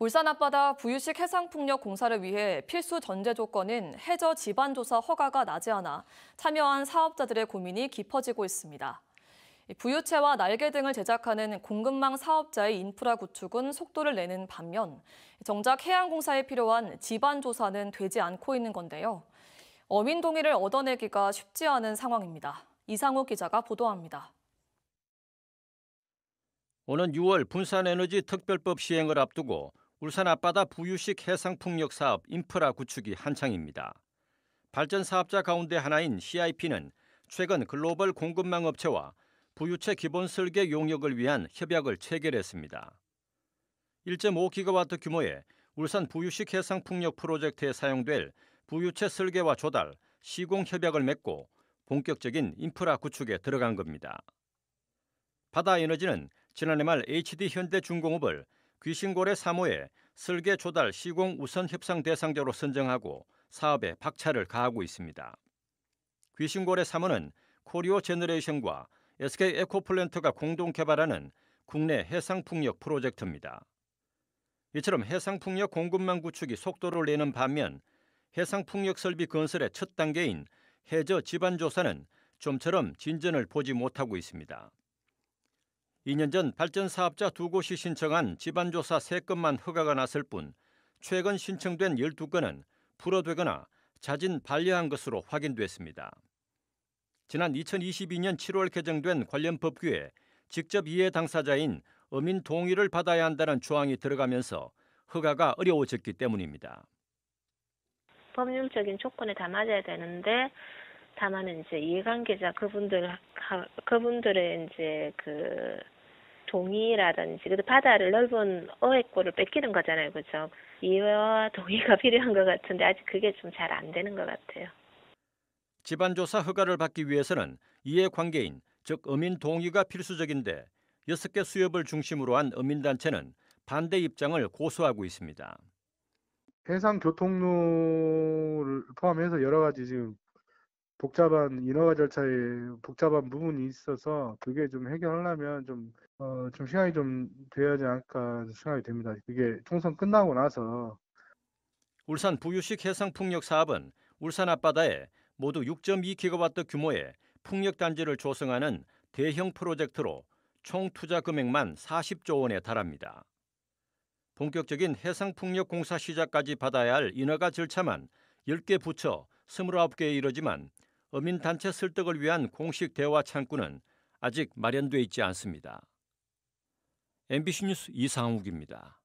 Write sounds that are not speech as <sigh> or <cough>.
울산 앞바다 부유식 해상풍력 공사를 위해 필수 전제 조건인 해저 지반 조사 허가가 나지 않아 참여한 사업자들의 고민이 깊어지고 있습니다. 부유체와 날개 등을 제작하는 공급망 사업자의 인프라 구축은 속도를 내는 반면 정작 해양공사에 필요한 지반 조사는 되지 않고 있는 건데요. 어민 동의를 얻어내기가 쉽지 않은 상황입니다. 이상호 기자가 보도합니다. 오는 6월 분산에너지 특별법 시행을 앞두고 울산 앞바다 부유식 해상풍력 사업 인프라 구축이 한창입니다. 발전 사업자 가운데 하나인 CIP는 최근 글로벌 공급망 업체와 부유체 기본 설계 용역을 위한 협약을 체결했습니다. 1.5기가와트 규모의 울산 부유식 해상풍력 프로젝트에 사용될 부유체 설계와 조달, 시공 협약을 맺고 본격적인 인프라 구축에 들어간 겁니다. 바다 에너지는 지난해 말 HD 현대중공업을 귀신고래 3호에 설계 조달 시공 우선 협상 대상자로 선정하고 사업에 박차를 가하고 있습니다. 귀신고래 3호는 코리오 제너레이션과 SK 에코플랜트가 공동 개발하는 국내 해상풍력 프로젝트입니다. 이처럼 해상풍력 공급망 구축이 속도를 내는 반면 해상풍력 설비 건설의 첫 단계인 해저 지반 조사는 좀처럼 진전을 보지 못하고 있습니다. 2년 전 발전 사업자 두 곳이 신청한 집안조사 3건만 허가가 났을 뿐 최근 신청된 12건은 불어되거나 자진 반려한 것으로 확인됐습니다. 지난 2022년 7월 개정된 관련 법규에 직접 이해 당사자인 어민 동의를 받아야 한다는 조항이 들어가면서 허가가 어려워졌기 때문입니다. 법률적인 조건에 다 맞아야 되는데 다만 이제 이해관계자 그분들 그분들의 이제 그 동의라든지 그래도 바다를 넓은 어획구를 뺏기는 거잖아요, 그죠? 이와 동의가 <laughs> 필요한 것 같은데 아직 그게 좀 잘 안 되는 것 같아요. 집안조사 허가를 받기 위해서는 이해관계인 즉 어민 동의가 필수적인데 여섯 개 수협을 중심으로 한 어민단체는 반대 입장을 고수하고 있습니다. 해상 교통로를 포함해서 여러 가지 지금 복잡한 인허가 절차에 복잡한 부분이 있어서 그게 좀 해결하려면 좀, 어, 좀 시간이 좀 돼야지 않을까 생각이 됩니다. 그게 총선 끝나고 나서 울산 부유식 해상풍력 사업은 울산 앞바다에 모두 6.2기가와트 규모의 풍력 단지를 조성하는 대형 프로젝트로 총 투자 금액만 40조 원에 달합니다. 본격적인 해상풍력 공사 시작까지 받아야 할 인허가 절차만 10개 부처 29개에 이르지만 어민단체 설득을 위한 공식 대화 창구는 아직 마련돼 있지 않습니다. MBC 뉴스 이상욱입니다.